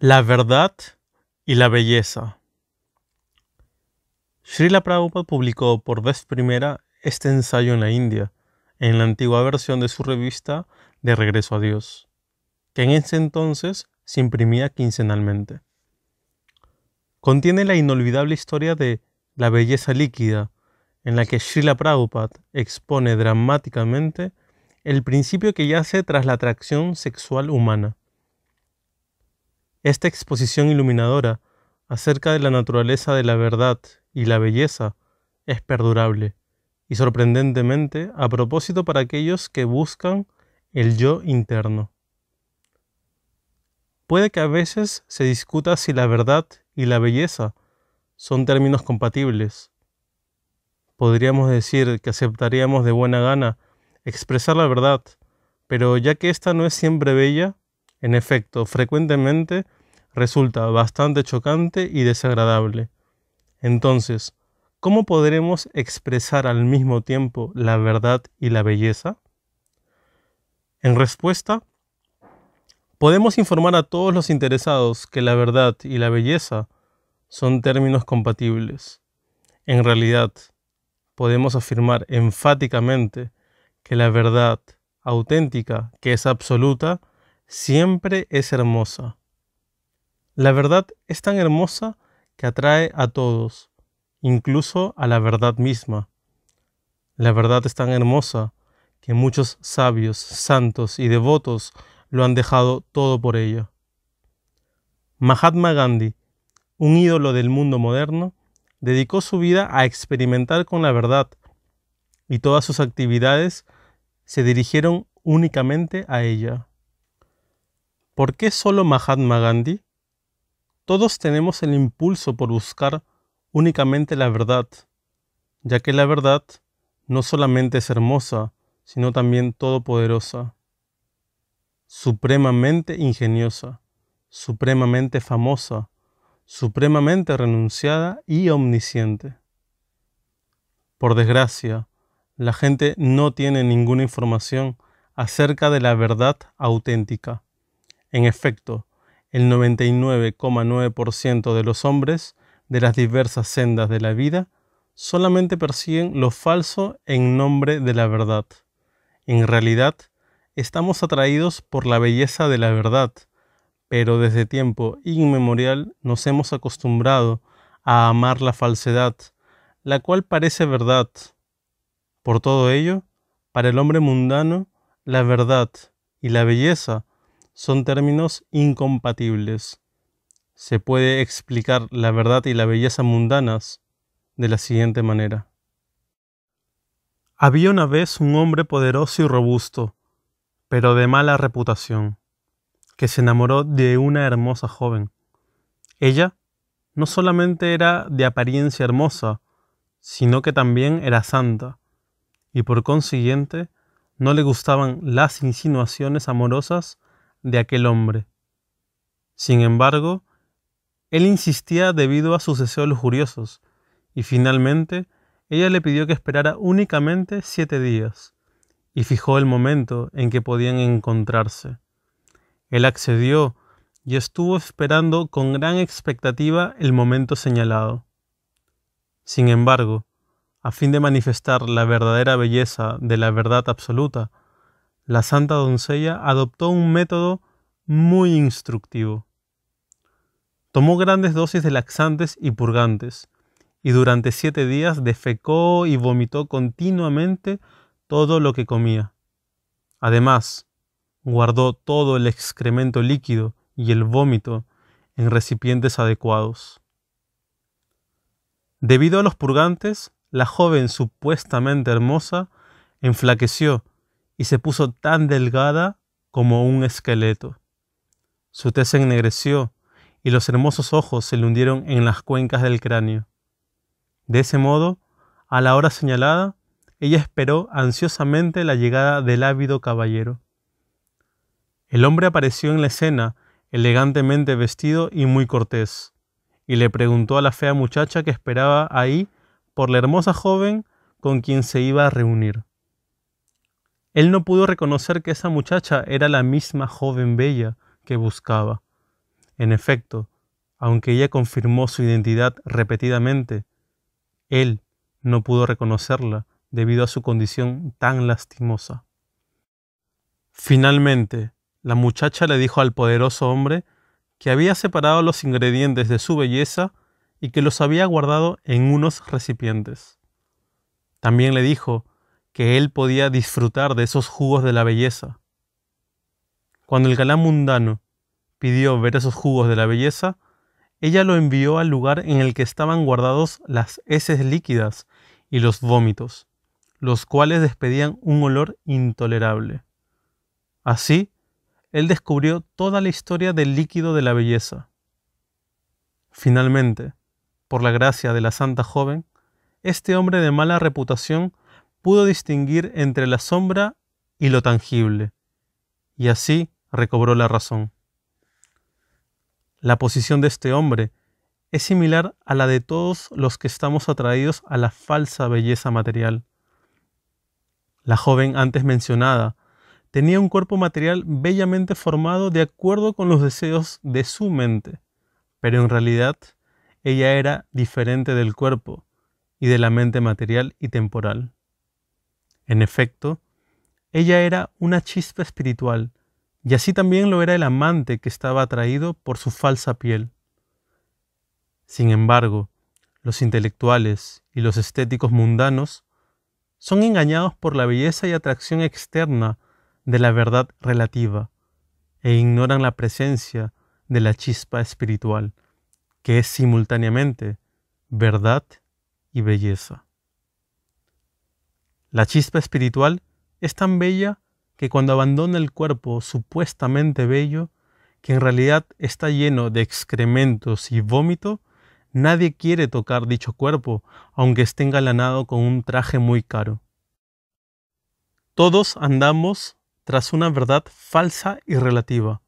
La verdad y la belleza. Srila Prabhupada publicó por vez primera este ensayo en la India, en la antigua versión de su revista De Regreso a Dios, que en ese entonces se imprimía quincenalmente. Contiene la inolvidable historia de la belleza líquida, en la que Srila Prabhupada expone dramáticamente el principio que yace tras la atracción sexual humana esta exposición iluminadora acerca de la naturaleza de la verdad y la belleza es perdurable y sorprendentemente a propósito para aquellos que buscan el yo interno. Puede que a veces se discuta si la verdad y la belleza son términos compatibles. Podríamos decir que aceptaríamos de buena gana expresar la verdad, pero ya que ésta no es siempre bella, en efecto, frecuentemente resulta bastante chocante y desagradable. Entonces, ¿cómo podremos expresar al mismo tiempo la verdad y la belleza? En respuesta, podemos informar a todos los interesados que la verdad y la belleza son términos compatibles. En realidad, podemos afirmar enfáticamente que la verdad auténtica, que es absoluta, siempre es hermosa. La verdad es tan hermosa que atrae a todos, incluso a la verdad misma. La verdad es tan hermosa que muchos sabios, santos y devotos lo han dejado todo por ella. Mahatma Gandhi, un ídolo del mundo moderno, dedicó su vida a experimentar con la verdad y todas sus actividades se dirigieron únicamente a ella. ¿Por qué solo Mahatma Gandhi? Todos tenemos el impulso por buscar únicamente la verdad, ya que la verdad no solamente es hermosa, sino también todopoderosa, supremamente ingeniosa, supremamente famosa, supremamente renunciada y omnisciente. Por desgracia, la gente no tiene ninguna información acerca de la verdad auténtica en efecto, el 99,9% de los hombres de las diversas sendas de la vida solamente persiguen lo falso en nombre de la verdad. En realidad, estamos atraídos por la belleza de la verdad, pero desde tiempo inmemorial nos hemos acostumbrado a amar la falsedad, la cual parece verdad. Por todo ello, para el hombre mundano, la verdad y la belleza son términos incompatibles. Se puede explicar la verdad y la belleza mundanas de la siguiente manera. Había una vez un hombre poderoso y robusto, pero de mala reputación, que se enamoró de una hermosa joven. Ella no solamente era de apariencia hermosa, sino que también era santa, y por consiguiente no le gustaban las insinuaciones amorosas de aquel hombre. Sin embargo, él insistía debido a sus deseos lujuriosos, y finalmente ella le pidió que esperara únicamente siete días, y fijó el momento en que podían encontrarse. Él accedió y estuvo esperando con gran expectativa el momento señalado. Sin embargo, a fin de manifestar la verdadera belleza de la verdad absoluta, la santa doncella adoptó un método muy instructivo. Tomó grandes dosis de laxantes y purgantes, y durante siete días defecó y vomitó continuamente todo lo que comía. Además, guardó todo el excremento líquido y el vómito en recipientes adecuados. Debido a los purgantes, la joven supuestamente hermosa enflaqueció y se puso tan delgada como un esqueleto. Su tez se ennegreció y los hermosos ojos se le hundieron en las cuencas del cráneo. De ese modo, a la hora señalada, ella esperó ansiosamente la llegada del ávido caballero. El hombre apareció en la escena, elegantemente vestido y muy cortés, y le preguntó a la fea muchacha que esperaba ahí por la hermosa joven con quien se iba a reunir. Él no pudo reconocer que esa muchacha era la misma joven bella que buscaba. En efecto, aunque ella confirmó su identidad repetidamente, él no pudo reconocerla debido a su condición tan lastimosa. Finalmente, la muchacha le dijo al poderoso hombre que había separado los ingredientes de su belleza y que los había guardado en unos recipientes. También le dijo que él podía disfrutar de esos jugos de la belleza. Cuando el galán mundano pidió ver esos jugos de la belleza, ella lo envió al lugar en el que estaban guardados las heces líquidas y los vómitos, los cuales despedían un olor intolerable. Así, él descubrió toda la historia del líquido de la belleza. Finalmente, por la gracia de la santa joven, este hombre de mala reputación pudo distinguir entre la sombra y lo tangible, y así recobró la razón. La posición de este hombre es similar a la de todos los que estamos atraídos a la falsa belleza material. La joven antes mencionada tenía un cuerpo material bellamente formado de acuerdo con los deseos de su mente, pero en realidad ella era diferente del cuerpo y de la mente material y temporal. En efecto, ella era una chispa espiritual, y así también lo era el amante que estaba atraído por su falsa piel. Sin embargo, los intelectuales y los estéticos mundanos son engañados por la belleza y atracción externa de la verdad relativa e ignoran la presencia de la chispa espiritual, que es simultáneamente verdad y belleza. La chispa espiritual es tan bella que cuando abandona el cuerpo supuestamente bello, que en realidad está lleno de excrementos y vómito, nadie quiere tocar dicho cuerpo, aunque esté engalanado con un traje muy caro. Todos andamos tras una verdad falsa y relativa,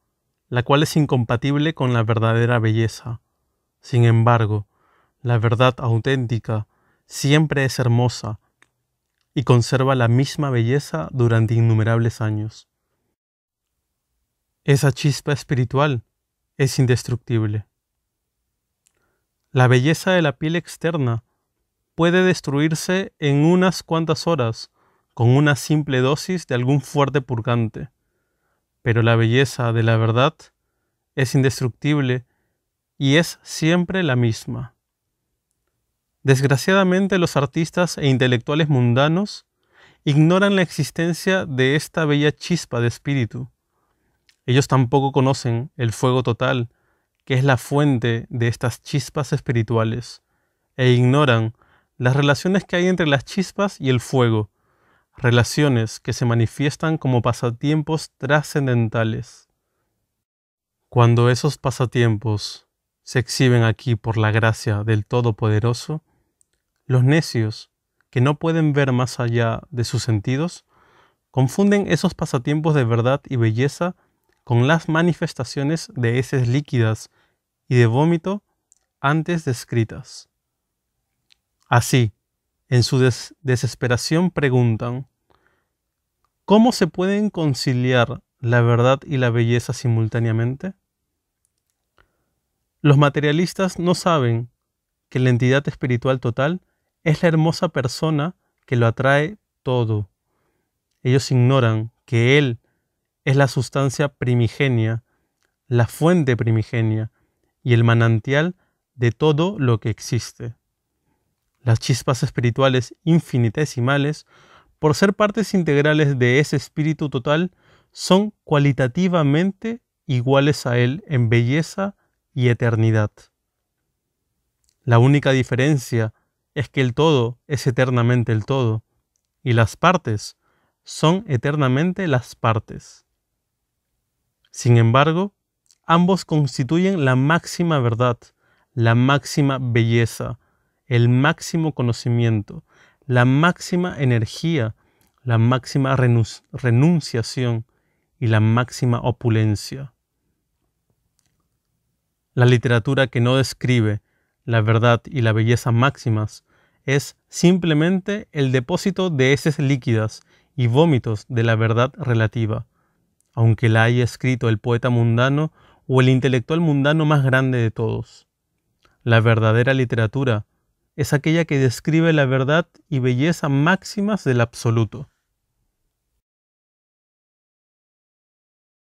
la cual es incompatible con la verdadera belleza. Sin embargo, la verdad auténtica siempre es hermosa, y conserva la misma belleza durante innumerables años. Esa chispa espiritual es indestructible. La belleza de la piel externa puede destruirse en unas cuantas horas con una simple dosis de algún fuerte purgante, pero la belleza de la verdad es indestructible y es siempre la misma. Desgraciadamente los artistas e intelectuales mundanos ignoran la existencia de esta bella chispa de espíritu. Ellos tampoco conocen el fuego total, que es la fuente de estas chispas espirituales, e ignoran las relaciones que hay entre las chispas y el fuego, relaciones que se manifiestan como pasatiempos trascendentales. Cuando esos pasatiempos se exhiben aquí por la gracia del Todopoderoso, los necios, que no pueden ver más allá de sus sentidos, confunden esos pasatiempos de verdad y belleza con las manifestaciones de heces líquidas y de vómito antes descritas. Así, en su desesperación preguntan, ¿cómo se pueden conciliar la verdad y la belleza simultáneamente? Los materialistas no saben que la entidad espiritual total es la hermosa persona que lo atrae todo. Ellos ignoran que Él es la sustancia primigenia, la fuente primigenia y el manantial de todo lo que existe. Las chispas espirituales infinitesimales, por ser partes integrales de ese espíritu total, son cualitativamente iguales a Él en belleza y eternidad. La única diferencia es que el todo es eternamente el todo, y las partes son eternamente las partes. Sin embargo, ambos constituyen la máxima verdad, la máxima belleza, el máximo conocimiento, la máxima energía, la máxima renunciación y la máxima opulencia. La literatura que no describe la verdad y la belleza máximas es simplemente el depósito de heces líquidas y vómitos de la verdad relativa, aunque la haya escrito el poeta mundano o el intelectual mundano más grande de todos. La verdadera literatura es aquella que describe la verdad y belleza máximas del absoluto.